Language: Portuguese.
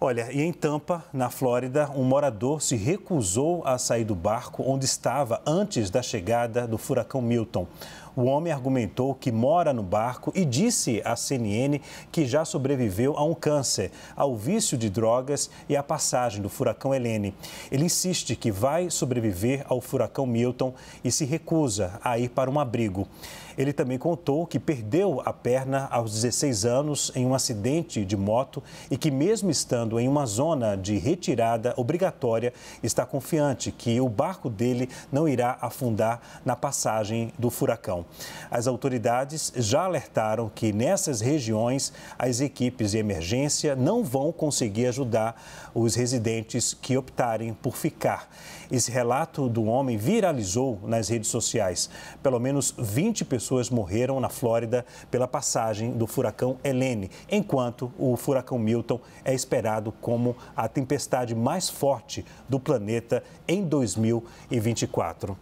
Olha, e em Tampa, na Flórida, um morador se recusou a sair do barco onde estava antes da chegada do furacão Milton. O homem argumentou que mora no barco e disse à CNN que já sobreviveu a um câncer, ao vício de drogas e à passagem do furacão Helene. Ele insiste que vai sobreviver ao furacão Milton e se recusa a ir para um abrigo. Ele também contou que perdeu a perna aos 16 anos em um acidente de moto e que, mesmo estando navegando em uma zona de retirada obrigatória, está confiante que o barco dele não irá afundar na passagem do furacão. As autoridades já alertaram que nessas regiões as equipes de emergência não vão conseguir ajudar os residentes que optarem por ficar. Esse relato do homem viralizou nas redes sociais. Pelo menos 20 pessoas morreram na Flórida pela passagem do furacão Helene, enquanto o furacão Milton é esperado classificado como a tempestade mais forte do planeta em 2024.